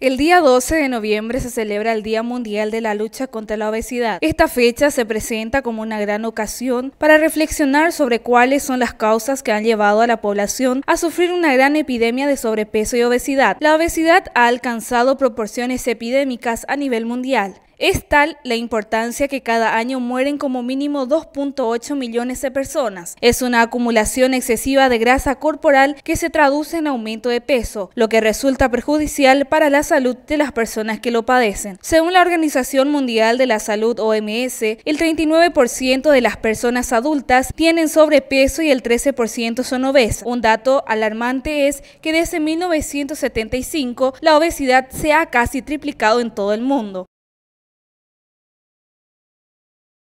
El día 12 de noviembre se celebra el Día Mundial de la Lucha contra la Obesidad. Esta fecha se presenta como una gran ocasión para reflexionar sobre cuáles son las causas que han llevado a la población a sufrir una gran epidemia de sobrepeso y obesidad. La obesidad ha alcanzado proporciones epidémicas a nivel mundial. Es tal la importancia que cada año mueren como mínimo 2.8 millones de personas. Es una acumulación excesiva de grasa corporal que se traduce en aumento de peso, lo que resulta perjudicial para la salud de las personas que lo padecen. Según la Organización Mundial de la Salud OMS, el 39% de las personas adultas tienen sobrepeso y el 13% son obesas. Un dato alarmante es que desde 1975 la obesidad se ha casi triplicado en todo el mundo.